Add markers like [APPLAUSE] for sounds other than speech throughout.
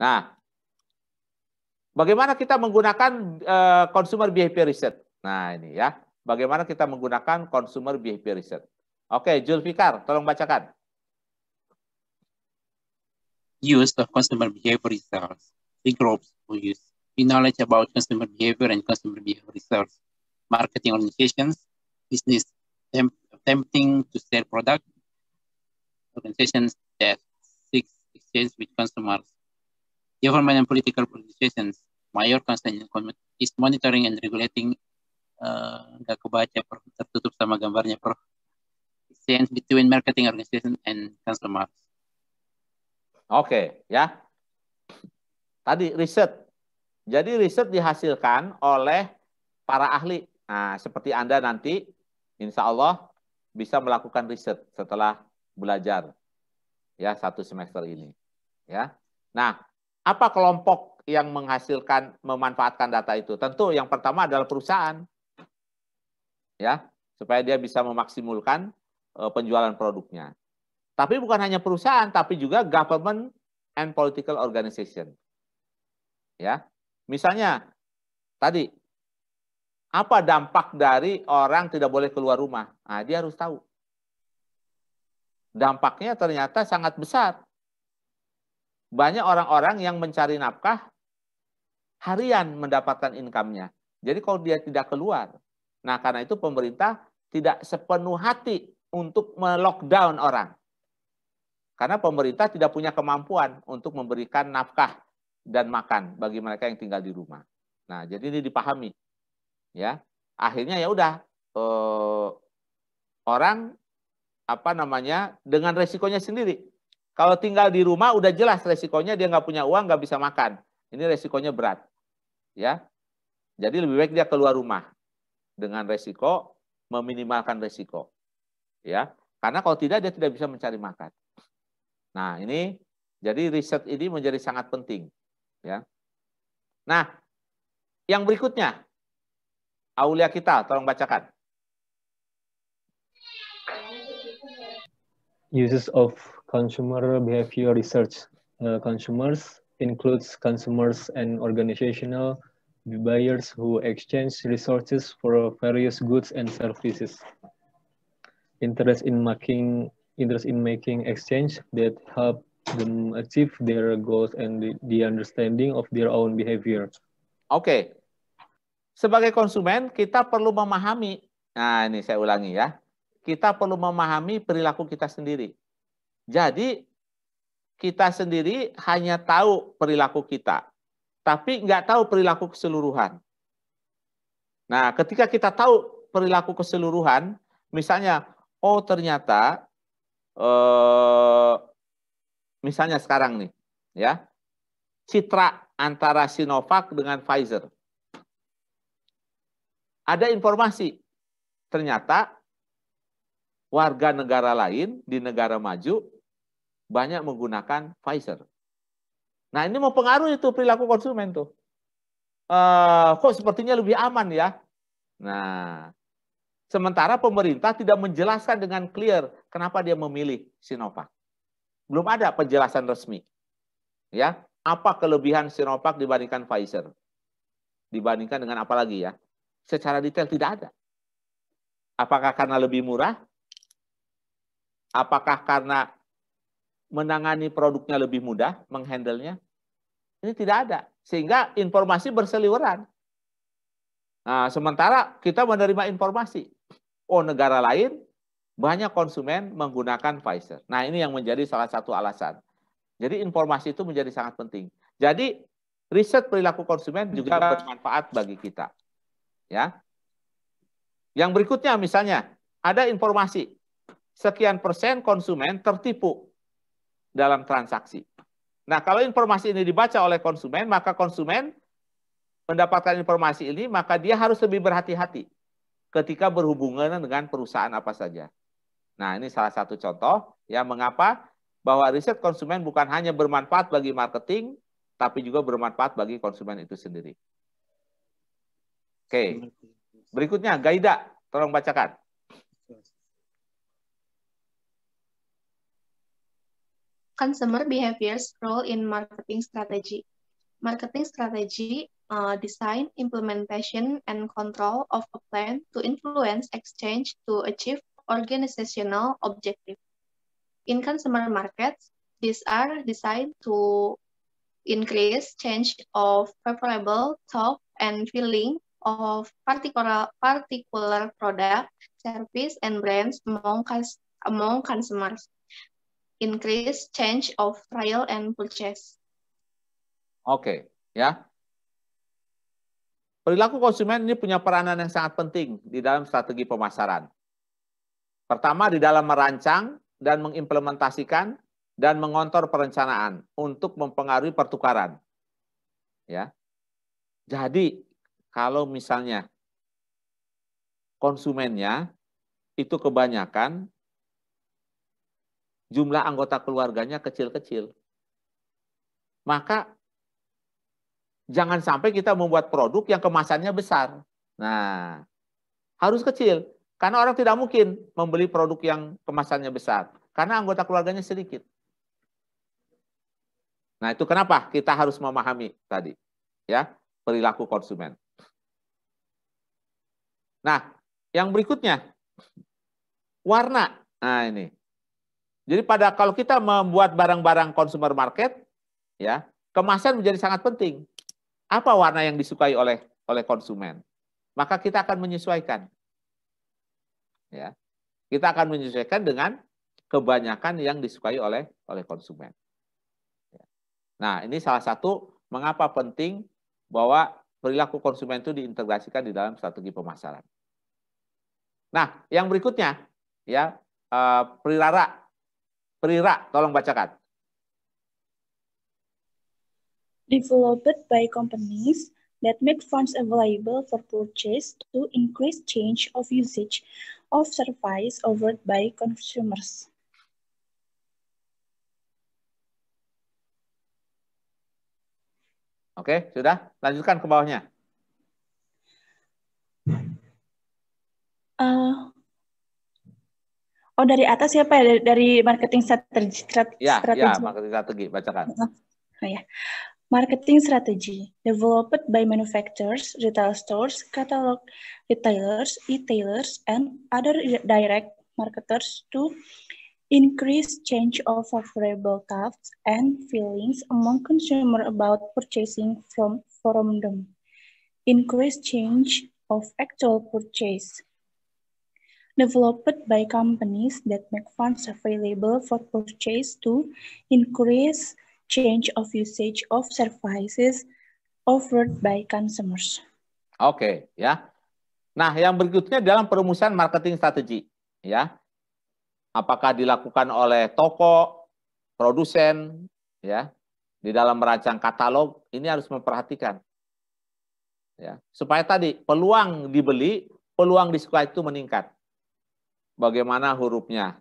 Nah, bagaimana kita menggunakan uh, consumer behavior research? Nah, ini ya. Bagaimana kita menggunakan consumer behavior research? Oke, Julfikar, tolong bacakan. Use of consumer behavior research. The groups who use the knowledge about consumer behavior and consumer behavior research. Marketing organizations, business attempting to sell product, organizations that seek exchange with consumers, government and political organizations, mayor kan concern is monitoring and regulating. Uh, kebaca, Prof. Tertutup sama gambarnya, Prof. Exchange between marketing organization and consumers. Oke, okay, ya. Tadi riset. Jadi riset dihasilkan oleh para ahli. Nah, seperti Anda nanti, insya Allah bisa melakukan riset setelah belajar ya satu semester ini. Ya. Nah, apa kelompok yang menghasilkan memanfaatkan data itu? Tentu yang pertama adalah perusahaan. Ya, supaya dia bisa memaksimulkan e, penjualan produknya. Tapi bukan hanya perusahaan, tapi juga government and political organization. Ya. Misalnya tadi apa dampak dari orang tidak boleh keluar rumah? Nah, dia harus tahu. Dampaknya ternyata sangat besar. Banyak orang-orang yang mencari nafkah harian mendapatkan income-nya. Jadi kalau dia tidak keluar. Nah, karena itu pemerintah tidak sepenuh hati untuk melockdown orang. Karena pemerintah tidak punya kemampuan untuk memberikan nafkah dan makan bagi mereka yang tinggal di rumah. Nah, jadi ini dipahami. Ya. Akhirnya ya udah eh, orang apa namanya dengan resikonya sendiri. Kalau tinggal di rumah udah jelas resikonya dia nggak punya uang, nggak bisa makan. Ini resikonya berat. Ya. Jadi lebih baik dia keluar rumah dengan resiko meminimalkan resiko. Ya. Karena kalau tidak dia tidak bisa mencari makan. Nah, ini jadi riset ini menjadi sangat penting, ya. Nah, yang berikutnya Aulia kita tolong bacakan. Uses of consumer behavior research. Uh, consumers includes consumers and organizational buyers who exchange resources for various goods and services. Interest in making interest in making exchange that help them achieve their goals and the, the understanding of their own behavior. Oke. Okay. Sebagai konsumen, kita perlu memahami. Nah, ini saya ulangi ya. Kita perlu memahami perilaku kita sendiri. Jadi kita sendiri hanya tahu perilaku kita, tapi nggak tahu perilaku keseluruhan. Nah, ketika kita tahu perilaku keseluruhan, misalnya, oh ternyata, eh, misalnya sekarang nih, ya, citra antara Sinovac dengan Pfizer. Ada informasi, ternyata warga negara lain di negara maju banyak menggunakan Pfizer. Nah ini mau pengaruh itu perilaku konsumen tuh. E, kok sepertinya lebih aman ya. Nah, sementara pemerintah tidak menjelaskan dengan clear kenapa dia memilih Sinovac. Belum ada penjelasan resmi. Ya, apa kelebihan Sinovac dibandingkan Pfizer? Dibandingkan dengan apa lagi ya? Secara detail tidak ada. Apakah karena lebih murah? Apakah karena menangani produknya lebih mudah, menghandlenya. Ini tidak ada. Sehingga informasi berseliweran. Nah, sementara kita menerima informasi. Oh, negara lain banyak konsumen menggunakan Pfizer. Nah, ini yang menjadi salah satu alasan. Jadi informasi itu menjadi sangat penting. Jadi riset perilaku konsumen juga hmm. bermanfaat bagi kita. Ya. Yang berikutnya misalnya ada informasi sekian persen konsumen tertipu dalam transaksi. Nah, kalau informasi ini dibaca oleh konsumen, maka konsumen mendapatkan informasi ini, maka dia harus lebih berhati-hati ketika berhubungan dengan perusahaan apa saja. Nah, ini salah satu contoh ya mengapa bahwa riset konsumen bukan hanya bermanfaat bagi marketing, tapi juga bermanfaat bagi konsumen itu sendiri. Oke. Berikutnya, Gaida, tolong bacakan. consumer behaviors role in marketing strategy. Marketing strategy uh, design, implementation, and control of a plan to influence exchange to achieve organizational objective. In consumer markets, these are designed to increase change of favorable thought and feeling of particular particular product, service, and brands among, among consumers. increase change of trial and purchase. Oke, okay, ya. Perilaku konsumen ini punya peranan yang sangat penting di dalam strategi pemasaran. Pertama, di dalam merancang dan mengimplementasikan dan mengontor perencanaan untuk mempengaruhi pertukaran. Ya. Jadi, kalau misalnya konsumennya itu kebanyakan jumlah anggota keluarganya kecil-kecil. Maka jangan sampai kita membuat produk yang kemasannya besar. Nah, harus kecil. Karena orang tidak mungkin membeli produk yang kemasannya besar. Karena anggota keluarganya sedikit. Nah, itu kenapa kita harus memahami tadi. ya Perilaku konsumen. Nah, yang berikutnya. Warna. Nah, ini. Jadi pada kalau kita membuat barang-barang consumer market, ya kemasan menjadi sangat penting. Apa warna yang disukai oleh oleh konsumen? Maka kita akan menyesuaikan. Ya, kita akan menyesuaikan dengan kebanyakan yang disukai oleh oleh konsumen. Ya. Nah, ini salah satu mengapa penting bahwa perilaku konsumen itu diintegrasikan di dalam strategi pemasaran. Nah, yang berikutnya ya uh, Prira, tolong bacakan. Developed by companies that make funds available for purchase to increase change of usage of service offered by consumers. Oke, sudah? Lanjutkan ke bawahnya. Uh, Oh dari atas ya Pak dari, dari marketing strategi. Ya, ya, strategi. Ya, ya marketing strategi bacakan. Oh ya. Marketing strategy developed by manufacturers, retail stores, catalog retailers, e-tailers, and other direct marketers to increase change of favorable thoughts and feelings among consumer about purchasing from from them. Increase change of actual purchase developed by companies that make funds available for purchase to increase change of usage of services offered by consumers. Oke, okay, ya. Nah, yang berikutnya dalam perumusan marketing strategi, ya. Apakah dilakukan oleh toko, produsen, ya, di dalam merancang katalog, ini harus memperhatikan. Ya, supaya tadi peluang dibeli, peluang disukai itu meningkat bagaimana hurufnya,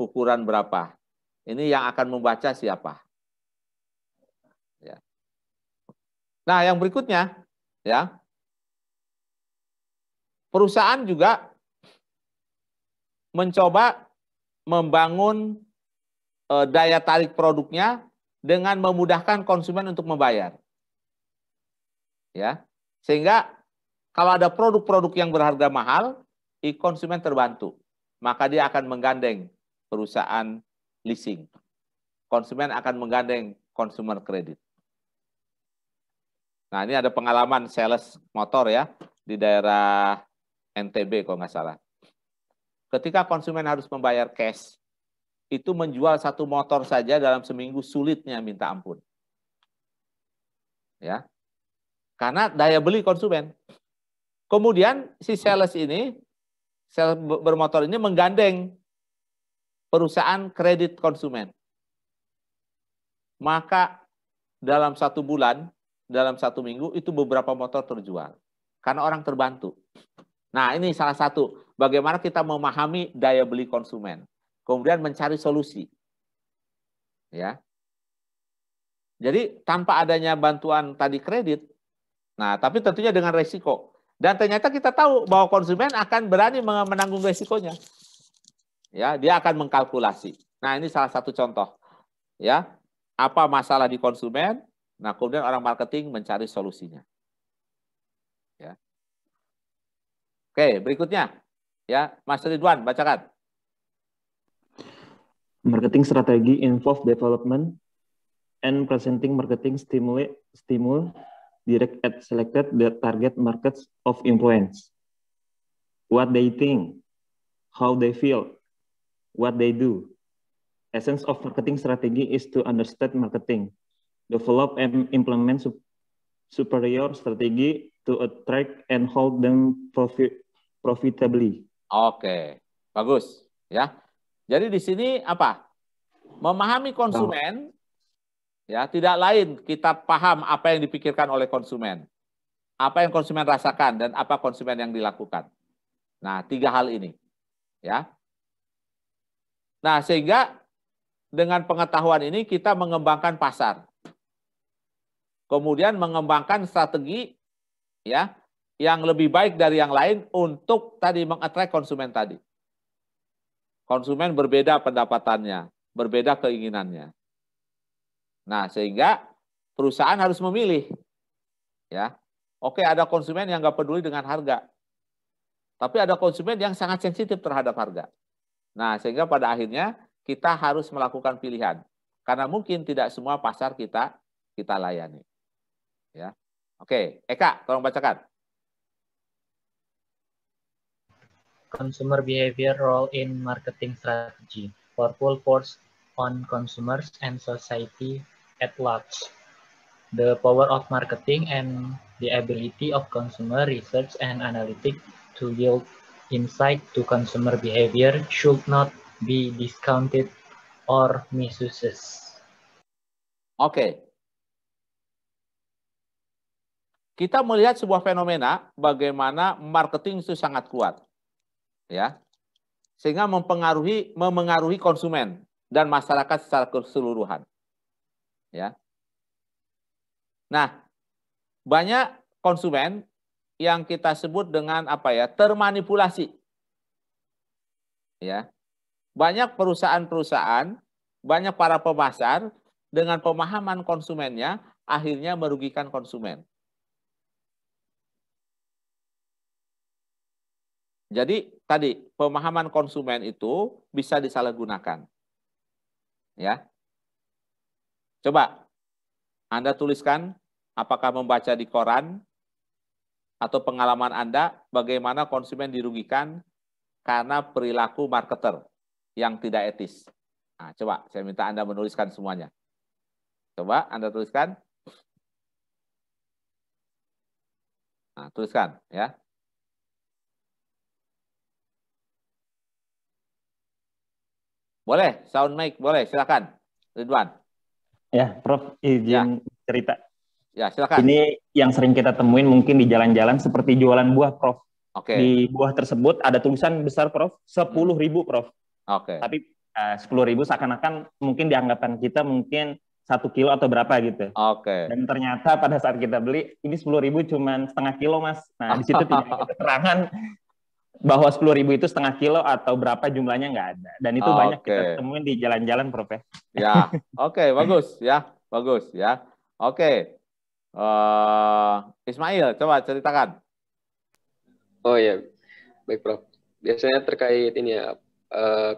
ukuran berapa. Ini yang akan membaca siapa. Ya. Nah, yang berikutnya, ya perusahaan juga mencoba membangun e, daya tarik produknya dengan memudahkan konsumen untuk membayar. Ya. Sehingga kalau ada produk-produk yang berharga mahal, e-konsumen terbantu maka dia akan menggandeng perusahaan leasing. Konsumen akan menggandeng consumer credit. Nah, ini ada pengalaman sales motor ya di daerah NTB kalau nggak salah. Ketika konsumen harus membayar cash, itu menjual satu motor saja dalam seminggu sulitnya minta ampun. Ya. Karena daya beli konsumen. Kemudian si sales ini sel bermotor ini menggandeng perusahaan kredit konsumen. Maka dalam satu bulan, dalam satu minggu itu beberapa motor terjual. Karena orang terbantu. Nah ini salah satu bagaimana kita memahami daya beli konsumen. Kemudian mencari solusi. Ya, jadi tanpa adanya bantuan tadi kredit, nah tapi tentunya dengan resiko. Dan ternyata kita tahu bahwa konsumen akan berani menanggung resikonya. Ya, dia akan mengkalkulasi. Nah, ini salah satu contoh. Ya, apa masalah di konsumen? Nah, kemudian orang marketing mencari solusinya. Ya. Oke, berikutnya. Ya, Mas Ridwan, bacakan. Marketing strategi involve development and presenting marketing stimulate stimul direct at selected the target markets of influence. What they think, how they feel, what they do. Essence of marketing strategy is to understand marketing, develop and implement su superior strategy to attract and hold them profit profitably. Oke, bagus ya. Jadi di sini apa? Memahami konsumen Ya, tidak lain kita paham apa yang dipikirkan oleh konsumen. Apa yang konsumen rasakan dan apa konsumen yang dilakukan. Nah, tiga hal ini. Ya. Nah, sehingga dengan pengetahuan ini kita mengembangkan pasar. Kemudian mengembangkan strategi ya yang lebih baik dari yang lain untuk tadi mengattract konsumen tadi. Konsumen berbeda pendapatannya, berbeda keinginannya. Nah, sehingga perusahaan harus memilih. Ya. Oke, ada konsumen yang nggak peduli dengan harga. Tapi ada konsumen yang sangat sensitif terhadap harga. Nah, sehingga pada akhirnya kita harus melakukan pilihan. Karena mungkin tidak semua pasar kita kita layani. Ya. Oke, Eka, tolong bacakan. Consumer behavior role in marketing strategy. Powerful force on consumers and society at large. The power of marketing and the ability of consumer research and analytics to yield insight to consumer behavior should not be discounted or misuses. Oke. Okay. Kita melihat sebuah fenomena bagaimana marketing itu sangat kuat. Ya. Sehingga mempengaruhi memengaruhi konsumen dan masyarakat secara keseluruhan ya. Nah, banyak konsumen yang kita sebut dengan apa ya? termanipulasi. Ya. Banyak perusahaan-perusahaan, banyak para pemasar dengan pemahaman konsumennya akhirnya merugikan konsumen. Jadi tadi pemahaman konsumen itu bisa disalahgunakan. Ya. Coba Anda tuliskan apakah membaca di koran atau pengalaman Anda bagaimana konsumen dirugikan karena perilaku marketer yang tidak etis. Nah, coba saya minta Anda menuliskan semuanya. Coba Anda tuliskan. Nah, tuliskan ya. Boleh, sound mic boleh, silakan. Ridwan. Ya, Prof, izin ya. cerita. Ya, silakan. Ini yang sering kita temuin mungkin di jalan-jalan seperti jualan buah, Prof. Oke. Okay. Di buah tersebut ada tulisan besar, Prof, ribu, Prof. Oke. Okay. Tapi eh, sepuluh ribu seakan-akan mungkin dianggapan kita mungkin satu kilo atau berapa gitu. Oke. Okay. Dan ternyata pada saat kita beli ini sepuluh ribu cuma setengah kilo mas. Nah di situ tidak ada [LAUGHS] keterangan bahwa sepuluh ribu itu setengah kilo atau berapa jumlahnya nggak ada dan itu okay. banyak kita temuin di jalan-jalan prof ya ya oke okay, bagus ya bagus ya oke okay. uh, eh, Ismail coba ceritakan oh ya baik prof biasanya terkait ini ya uh,